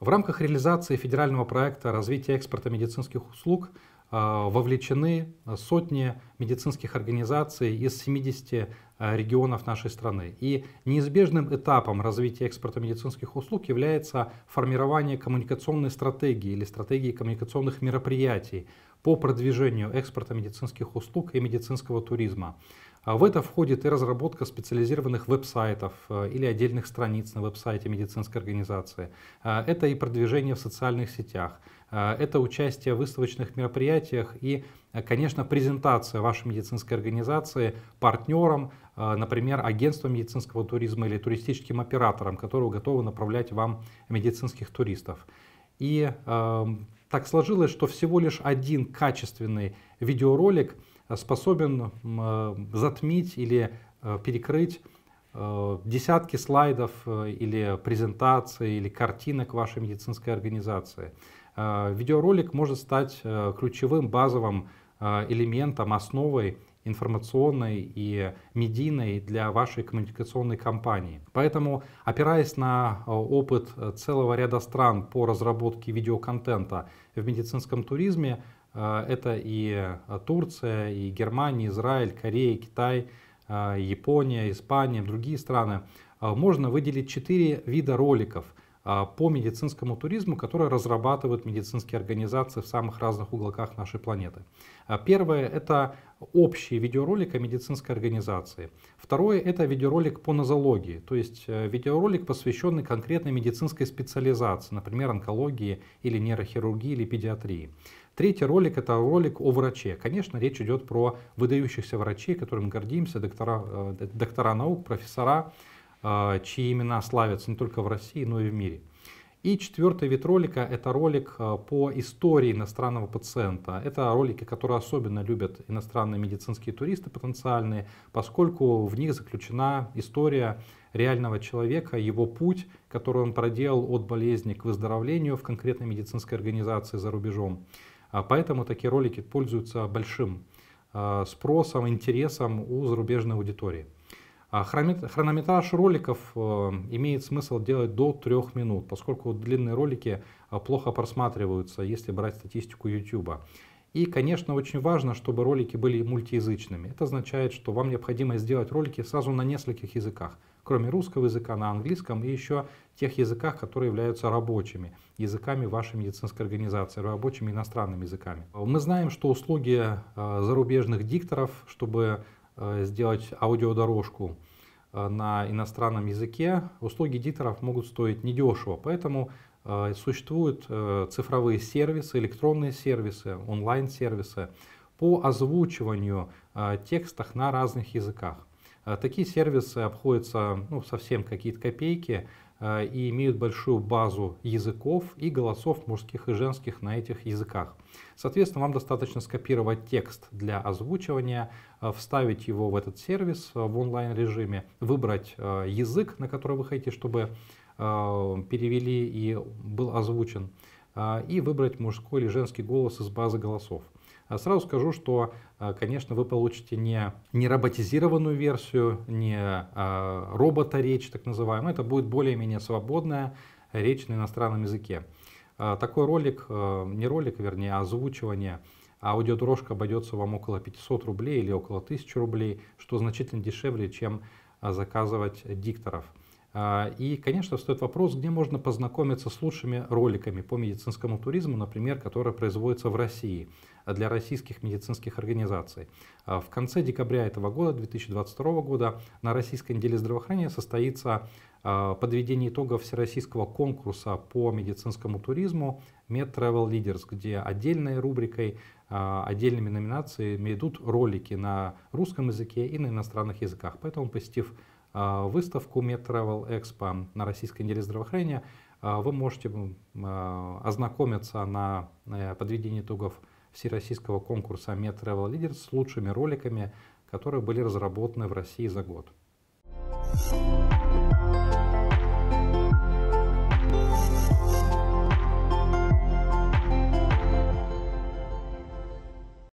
В рамках реализации федерального проекта развития экспорта медицинских услуг а, вовлечены сотни медицинских организаций из 70 а, регионов нашей страны. И неизбежным этапом развития экспорта медицинских услуг является формирование коммуникационной стратегии или стратегии коммуникационных мероприятий по продвижению экспорта медицинских услуг и медицинского туризма. А в это входит и разработка специализированных веб-сайтов э, или отдельных страниц на веб-сайте медицинской организации. Э, это и продвижение в социальных сетях, э, это участие в выставочных мероприятиях и, конечно, презентация вашей медицинской организации партнерам, например, агентствам медицинского туризма или туристическим операторам, которые готовы направлять вам медицинских туристов. И э, так сложилось, что всего лишь один качественный видеоролик – способен э, затмить или э, перекрыть э, десятки слайдов или презентаций или картинок вашей медицинской организации. Видеоролик может стать ключевым базовым элементом, основой информационной и медийной для вашей коммуникационной кампании. Поэтому, опираясь на опыт целого ряда стран по разработке видеоконтента в медицинском туризме, а, это и а, Турция, и Германия, Израиль, Корея, Китай, а, Япония, Испания, другие страны. Можно выделить четыре вида роликов по медицинскому туризму, которые разрабатывают медицинские организации в самых разных уголках нашей планеты. Первое – это общий видеоролик о медицинской организации. Второе – это видеоролик по нозологии, то есть э, видеоролик, посвященный конкретной медицинской специализации, например, онкологии или нейрохирургии или педиатрии. Третий ролик – это ролик о враче. Конечно, речь идет про выдающихся врачей, которым гордимся, доктора, э, доктора наук, профессора, э, чьи имена славятся не только в России, но и в мире. И четвертый вид ролика – это ролик э, по истории иностранного пациента. Это ролики, которые особенно любят иностранные медицинские туристы потенциальные, поскольку в них заключена история реального человека, его путь, который он проделал от болезни к выздоровлению в конкретной медицинской организации за рубежом. А поэтому такие ролики пользуются большим а, спросом, интересом у зарубежной аудитории. А хронометраж роликов э, имеет смысл делать до 3 минут, поскольку длинные ролики э, плохо просматриваются, если брать статистику YouTube. И, конечно, очень важно, чтобы ролики были мультиязычными. Это означает, что вам необходимо сделать ролики сразу на нескольких языках кроме русского языка, на английском и еще тех языках, которые являются рабочими языками вашей медицинской организации, рабочими иностранными языками. Мы знаем, что услуги э, зарубежных дикторов, чтобы э, сделать аудиодорожку э, на иностранном языке, услуги дикторов могут стоить недешево, поэтому существуют цифровые сервисы, электронные сервисы, онлайн-сервисы по озвучиванию текстов на разных языках. Э, такие сервисы обходятся ну, совсем какие-то копейки э, и имеют большую базу языков и голосов мужских и женских на этих языках. Соответственно, вам достаточно скопировать текст для озвучивания, э, вставить его в этот сервис в онлайн-режиме, выбрать язык, на который вы хотите, чтобы перевели и был озвучен, и выбрать мужской или женский голос из базы голосов. А сразу скажу, что, а, конечно, вы получите не, не роботизированную версию, не а, робота-речь, так называемую. Это будет более-менее свободная речь на иностранном языке. Такой ролик, не ролик, вернее, а озвучивание, аудиодорожка обойдется вам около 500 рублей или около 1000 рублей, что значительно дешевле, чем заказывать дикторов. И, конечно, стоит вопрос, где можно познакомиться с лучшими роликами по медицинскому туризму, например, которые производятся в России для российских медицинских организаций. А в конце декабря этого года, 2022 года, на Российской неделе здравоохранения состоится а, подведение итогов всероссийского конкурса по медицинскому туризму Med Travel Leaders, где отдельной рубрикой, а, отдельными номинациями идут ролики на русском языке и на иностранных языках. Поэтому, посетив выставку Med Travel Expo на Российской неделе здравоохранения, вы можете ознакомиться на э, подведении итогов всероссийского конкурса Met Travel Leaders с лучшими роликами, которые были разработаны в России за год. Thank you